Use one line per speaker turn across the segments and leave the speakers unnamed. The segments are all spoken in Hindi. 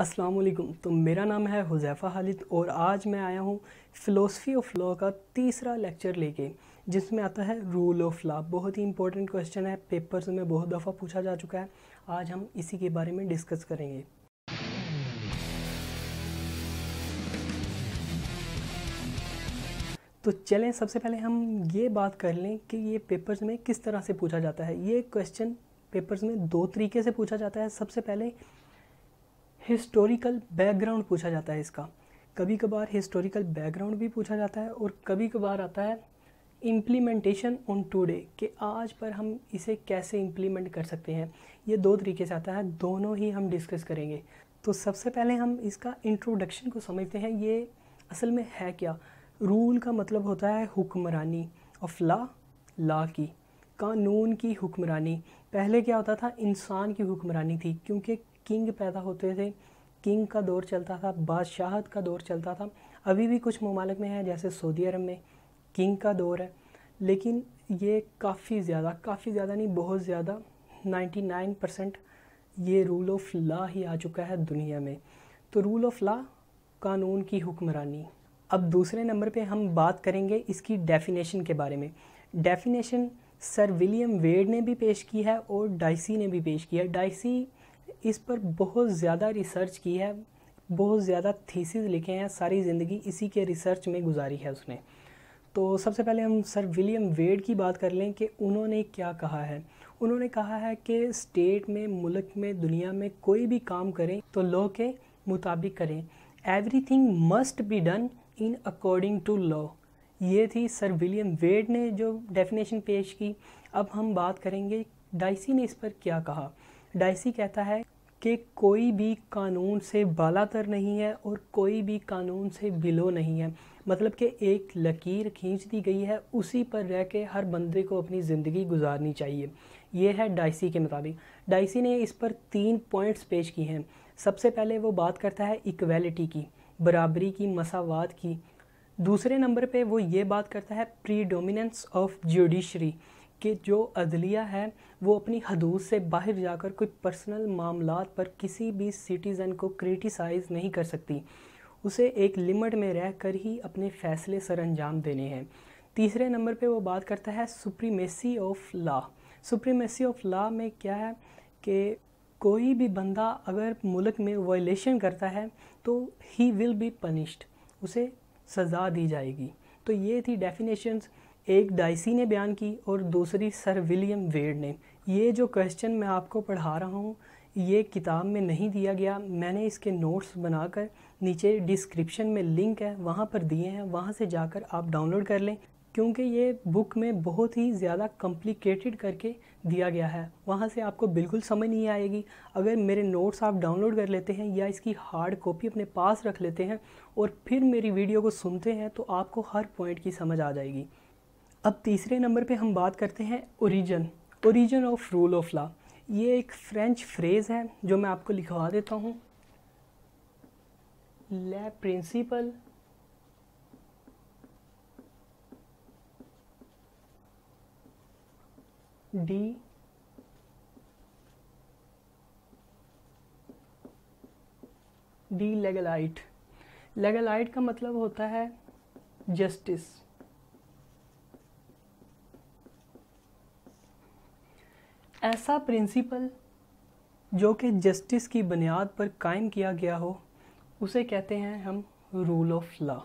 अस्सलाम वालेकुम तो मेरा नाम है हुजैफ़ा खालिद और आज मैं आया हूँ फ़िलोसफी ऑफ लॉ का तीसरा लेक्चर लेके जिसमें आता है रूल ऑफ लॉ बहुत ही इंपॉर्टेंट क्वेश्चन है पेपर्स में बहुत दफ़ा पूछा जा चुका है आज हम इसी के बारे में डिस्कस करेंगे तो चलें सबसे पहले हम ये बात कर लें कि ये पेपर्स में किस तरह से पूछा जाता है ये क्वेश्चन पेपर्स में दो तरीके से पूछा जाता है सबसे पहले हिस्टोरिकल बैकग्राउंड पूछा जाता है इसका कभी कभार हिस्टोरिकल बैकग्राउंड भी पूछा जाता है और कभी कभार आता है इम्प्लीमेंटेशन ऑन टूडे कि आज पर हम इसे कैसे इम्प्लीमेंट कर सकते हैं ये दो तरीके से आता है दोनों ही हम डिस्कस करेंगे तो सबसे पहले हम इसका इंट्रोडक्शन को समझते हैं ये असल में है क्या रूल का मतलब होता है हुक्मरानी ऑफ ला ला की कानून की हुक्मरानी पहले क्या होता था इंसान की हुक्मरानी थी क्योंकि किंग पैदा होते थे किंग का दौर चलता था बादशाहत का दौर चलता था अभी भी कुछ ममालक में है जैसे सऊदी अरब में किंग का दौर है लेकिन ये काफ़ी ज़्यादा काफ़ी ज़्यादा नहीं बहुत ज़्यादा 99 परसेंट ये रूल ऑफ लॉ ही आ चुका है दुनिया में तो रूल ऑफ लॉ कानून की हुक्मरानी अब दूसरे नंबर पे हम बात करेंगे इसकी डेफिनेशन के बारे में डेफिनेशन सर विलियम वेड ने भी पेश की है और डाइसी ने भी पेश किया डाइसी इस पर बहुत ज़्यादा रिसर्च की है बहुत ज़्यादा थीसिस लिखे हैं सारी ज़िंदगी इसी के रिसर्च में गुजारी है उसने तो सबसे पहले हम सर विलियम वेड की बात कर लें कि उन्होंने क्या कहा है उन्होंने कहा है कि स्टेट में मुल्क में दुनिया में कोई भी काम करें तो लॉ के मुताबिक करें everything must be done in according to law ये थी सर विलियम वेड ने जो डेफिनेशन पेश की अब हम बात करेंगे डाइसी ने इस पर क्या कहा डाइसी कहता है कि कोई भी कानून से बालातर नहीं है और कोई भी कानून से बिलो नहीं है मतलब कि एक लकीर खींच दी गई है उसी पर रह के हर बंदे को अपनी ज़िंदगी गुजारनी चाहिए ये है डाइसी के मुताबिक डाइसी ने इस पर तीन पॉइंट्स पेश किए हैं सबसे पहले वो बात करता है इक्वेलिटी की बराबरी की मसावत की दूसरे नंबर पे वो ये बात करता है प्रीडोमिनेंस ऑफ जुडिशरी कि जो अदलिया है वो अपनी हदूद से बाहर जाकर कोई पर्सनल मामला पर किसी भी सिटीज़न को क्रिटिसाइज़ नहीं कर सकती उसे एक लिमिट में रह कर ही अपने फ़ैसले सर अंजाम देने हैं तीसरे नंबर पे वो बात करता है supremacy of law supremacy of law में क्या है कि कोई भी बंदा अगर मुल्क में वायलेशन करता है तो ही विल बी पनिश्ड उसे सज़ा दी जाएगी तो ये थी डेफिनेशंस एक डाइसी ने बयान की और दूसरी सर विलियम वेड ने ये जो क्वेश्चन मैं आपको पढ़ा रहा हूँ ये किताब में नहीं दिया गया मैंने इसके नोट्स बनाकर नीचे डिस्क्रिप्शन में लिंक है वहाँ पर दिए हैं वहाँ से जाकर आप डाउनलोड कर लें क्योंकि ये बुक में बहुत ही ज़्यादा कॉम्प्लिकेटेड करके दिया गया है वहाँ से आपको बिल्कुल समझ नहीं आएगी अगर मेरे नोट्स आप डाउनलोड कर लेते हैं या इसकी हार्ड कॉपी अपने पास रख लेते हैं और फिर मेरी वीडियो को सुनते हैं तो आपको हर पॉइंट की समझ आ जाएगी अब तीसरे नंबर पे हम बात करते हैं origin origin of rule of law ये एक फ्रेंच फ्रेज़ है जो मैं आपको लिखवा देता हूँ ले प्रिंसिपल डी डी लेगलाइट लेगलाइट का मतलब होता है जस्टिस ऐसा प्रिंसिपल जो कि जस्टिस की बुनियाद पर कायम किया गया हो उसे कहते हैं हम रूल ऑफ लॉ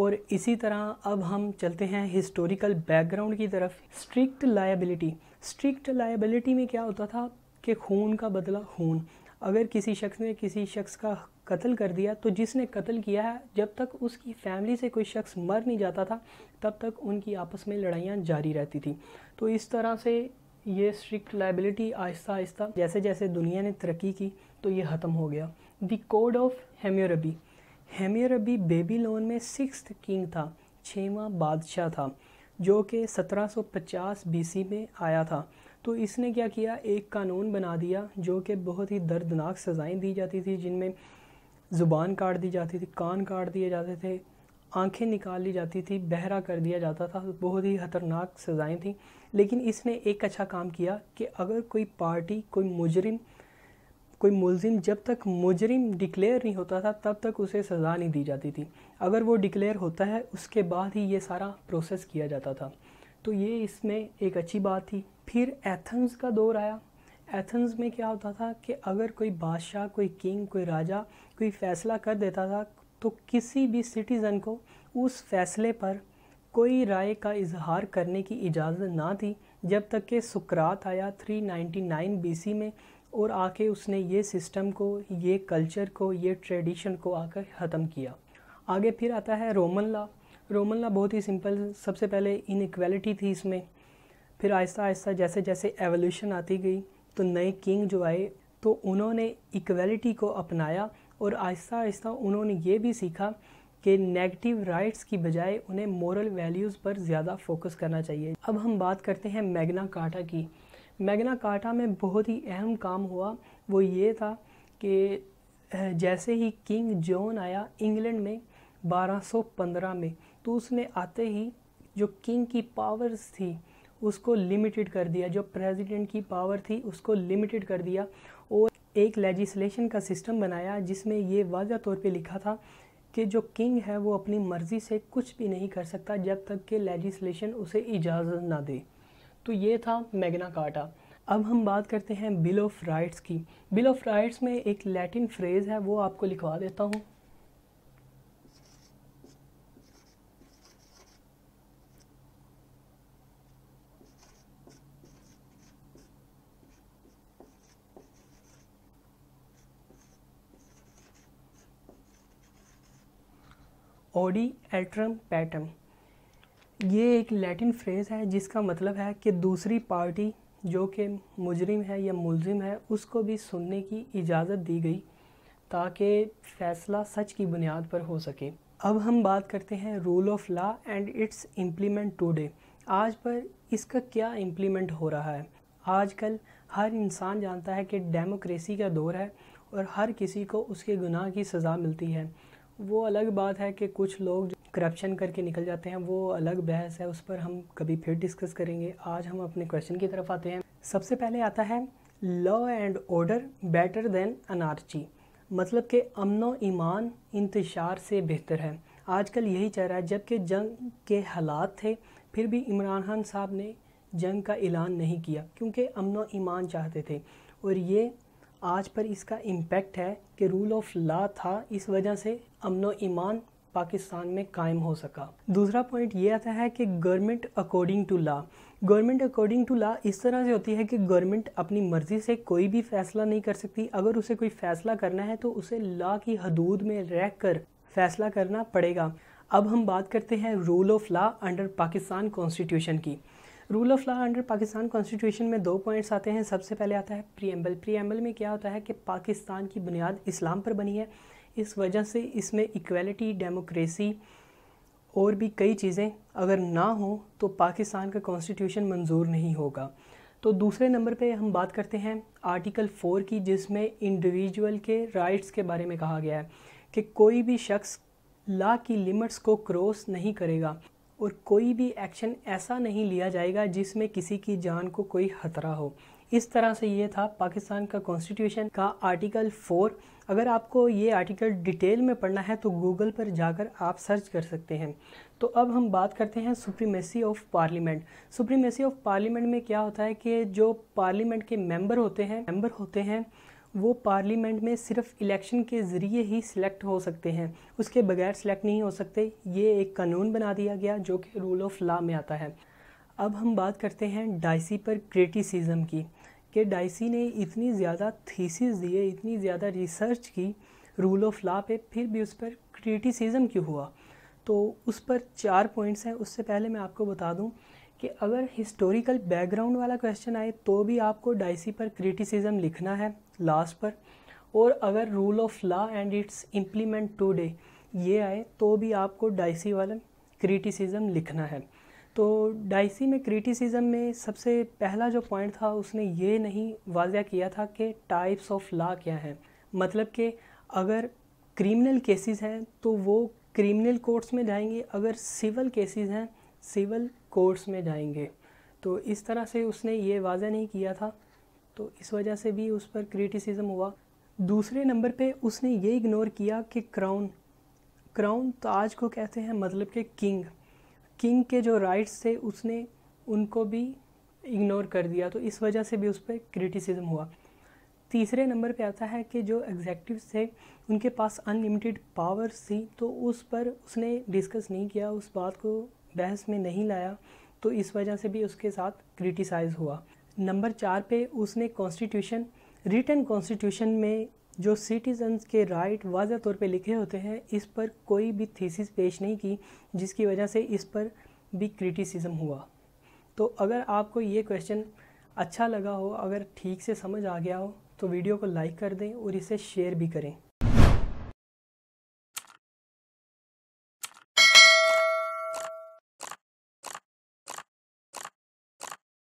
और इसी तरह अब हम चलते हैं हिस्टोरिकल बैकग्राउंड की तरफ स्ट्रिक्ट लायबिलिटी स्ट्रिक्ट लायबिलिटी में क्या होता था कि खून का बदला खून अगर किसी शख्स ने किसी शख्स का कत्ल कर दिया तो जिसने कत्ल किया है जब तक उसकी फैमिली से कोई शख्स मर नहीं जाता था तब तक उनकी आपस में लड़ाइयाँ जारी रहती थी तो इस तरह से ये स्ट्रिक्ट लाइबिलिटी आहिस्ता आहिस्ता जैसे जैसे दुनिया ने तरक्की की तो ये ख़त्म हो गया the code of Hammurabi Hammurabi Babylon में सिक्स किंग था छवा बादशाह था जो कि 1750 बीसी में आया था तो इसने क्या किया एक कानून बना दिया जो कि बहुत ही दर्दनाक सज़ाएँ दी जाती थी जिनमें ज़ुबान काट दी जाती थी कान काट दिए जाते थे आंखें निकाल ली जाती थी बहरा कर दिया जाता था बहुत ही ख़तरनाक सज़ाएँ थी लेकिन इसने एक अच्छा काम किया कि अगर कोई पार्टी कोई मुजरिम कोई मुलजिम जब तक मुजरिम डिक्लेयर नहीं होता था तब तक उसे सज़ा नहीं दी जाती थी अगर वो डिक्लेयर होता है उसके बाद ही ये सारा प्रोसेस किया जाता था तो ये इसमें एक अच्छी बात थी फिर एथेंस का दौर आया एथेंस में क्या होता था कि अगर कोई बादशाह कोई किंग कोई राजा कोई फ़ैसला कर देता था तो किसी भी सिटीज़न को उस फैसले पर कोई राय का इजहार करने की इजाज़त ना थी जब तक कि सुकरात आया 399 बीसी में और आके उसने ये सिस्टम को ये कल्चर को ये ट्रेडिशन को आकर ख़त्म किया आगे फिर आता है रोमन ला रोमन ला बहुत ही सिंपल सबसे पहले इनक्वलिटी थी इसमें फिर आहिस्ता आहिस्ता जैसे जैसे एवोल्यूशन आती गई तो नए किंग जो आए तो उन्होंने इक्वलिटी को अपनाया और आहिस्ता आहिस्ता उन्होंने ये भी सीखा कि नेगेटिव राइट्स की बजाय उन्हें मॉरल वैल्यूज़ पर ज़्यादा फोकस करना चाहिए अब हम बात करते हैं मैगना काटा की मैगना काटा में बहुत ही अहम काम हुआ वो ये था कि जैसे ही किंग जॉन आया इंग्लैंड में 1215 में तो उसने आते ही जो किंग की पावर्स थी उसको लिमिटेड कर दिया जो प्रेसिडेंट की पावर थी उसको लिमिटेड कर दिया और एक लेजिस्लेशन का सिस्टम बनाया जिसमें ये वाजा तौर पे लिखा था कि जो किंग है वो अपनी मर्ज़ी से कुछ भी नहीं कर सकता जब तक कि लेजिस्लेशन उसे इजाज़त ना दे तो ये था मैगना काटा अब हम बात करते हैं बिल ऑफ राइट्स की बिल ऑफ राइट्स में एक लैटिन फ्रेज़ है वो आपको लिखवा देता हूँ ओडी एल्ट्रम पैटम ये एक लैटिन फ्रेज़ है जिसका मतलब है कि दूसरी पार्टी जो कि मुजरिम है या मुलजिम है उसको भी सुनने की इजाज़त दी गई ताकि फ़ैसला सच की बुनियाद पर हो सके अब हम बात करते हैं rule of law and its implement today आज पर इसका क्या इम्प्लीमेंट हो रहा है आजकल हर इंसान जानता है कि डेमोक्रेसी का दौर है और हर किसी को उसके गुनाह की सज़ा मिलती है वो अलग बात है कि कुछ लोग करप्शन करके निकल जाते हैं वो अलग बहस है उस पर हम कभी फिर डिस्कस करेंगे आज हम अपने क्वेश्चन की तरफ आते हैं सबसे पहले आता है law and order better than anarchy मतलब कि अमन ईमान इंतशार से बेहतर है आजकल यही चल रहा है जबकि जंग के हालात थे फिर भी इमरान खान साहब ने जंग का ऐलान नहीं किया क्योंकि अमन ईमान चाहते थे और ये आज पर इसका इम्पैक्ट है कि रूल ऑफ लॉ था इस वजह से अमन ईमान पाकिस्तान में कायम हो सका दूसरा पॉइंट ये आता है कि government according to law government according to law इस तरह से होती है कि गवर्नमेंट अपनी मर्ज़ी से कोई भी फैसला नहीं कर सकती अगर उसे कोई फैसला करना है तो उसे लॉ की हदूद में रह कर फैसला करना पड़ेगा अब हम बात करते हैं rule of law under Pakistan constitution की rule of law under Pakistan constitution में दो पॉइंट्स आते हैं सबसे पहले आता है प्रीएम्बल प्रीएम्बल में क्या होता है कि पाकिस्तान की बुनियाद इस्लाम पर बनी है इस वजह से इसमें इक्वलिटी डेमोक्रेसी और भी कई चीज़ें अगर ना हो तो पाकिस्तान का कॉन्स्टिट्यूशन मंजूर नहीं होगा तो दूसरे नंबर पे हम बात करते हैं आर्टिकल फ़ोर की जिसमें इंडिविजुअल के राइट्स के बारे में कहा गया है कि कोई भी शख्स ला की लिमिट्स को क्रॉस नहीं करेगा और कोई भी एक्शन ऐसा नहीं लिया जाएगा जिसमें किसी की जान को कोई खतरा हो इस तरह से ये था पाकिस्तान का कॉन्स्टिट्यूशन का आर्टिकल फ़ोर अगर आपको ये आर्टिकल डिटेल में पढ़ना है तो गूगल पर जाकर आप सर्च कर सकते हैं तो अब हम बात करते हैं supremacy of parliament supremacy of parliament में क्या होता है कि जो पार्लियामेंट के मेंबर होते हैं मेंबर होते हैं वो पार्लियामेंट में सिर्फ इलेक्शन के ज़रिए ही सिलेक्ट हो सकते हैं उसके बगैर सिलेक्ट नहीं हो सकते ये एक कानून बना दिया गया जो कि रूल ऑफ लॉ में आता है अब हम बात करते हैं डाइसी पर क्रिटिसिज्म की कि डाइसी ने इतनी ज़्यादा थीसिस दिए इतनी ज़्यादा रिसर्च की रूल ऑफ लॉ पे फिर भी उस पर क्रिटिसिज्म क्यों हुआ तो उस पर चार पॉइंट्स हैं उससे पहले मैं आपको बता दूं कि अगर हिस्टोरिकल बैकग्राउंड वाला क्वेश्चन आए तो भी आपको डाइसी पर क्रिटिसिज्म लिखना है लास्ट पर और अगर rule of law and its implement today ये आए तो भी आपको डाइसी वाला क्रिटिसिज्म लिखना है तो डाइसी में क्रिटिसिज्म में सबसे पहला जो पॉइंट था उसने ये नहीं वाजिया किया था कि टाइप्स ऑफ लॉ क्या हैं मतलब कि अगर क्रिमिनल केसेस हैं तो वो क्रिमिनल कोर्ट्स में जाएंगे अगर सिविल केसेस हैं सिविल कोर्ट्स में जाएंगे तो इस तरह से उसने ये वाजा नहीं किया था तो इस वजह से भी उस पर क्रिटिसिज्म हुआ दूसरे नंबर पे उसने ये इग्नोर किया कि क्राउन क्राउन ताज को कहते हैं मतलब कि किंग किंग के जो राइट्स थे उसने उनको भी इग्नोर कर दिया तो इस वजह से भी उस पर क्रिटिसिज्म हुआ तीसरे नंबर पे आता है कि जो एग्जेक्टिव थे उनके पास अनलिमिटेड पावर्स थी तो उस पर उसने डिस्कस नहीं किया उस बात को बहस में नहीं लाया तो इस वजह से भी उसके साथ क्रिटिसाइज़ हुआ नंबर चार पे उसने कॉन्स्टिट्यूशन रिटर्न कॉन्स्टिट्यूशन में जो सिटीजन्स के राइट वाज तौर पे लिखे होते हैं इस पर कोई भी थीसिस पेश नहीं की जिसकी वजह से इस पर भी क्रिटिसिज्म हुआ तो अगर आपको ये क्वेश्चन अच्छा लगा हो अगर ठीक से समझ आ गया हो तो वीडियो को लाइक कर दें और इसे शेयर भी करें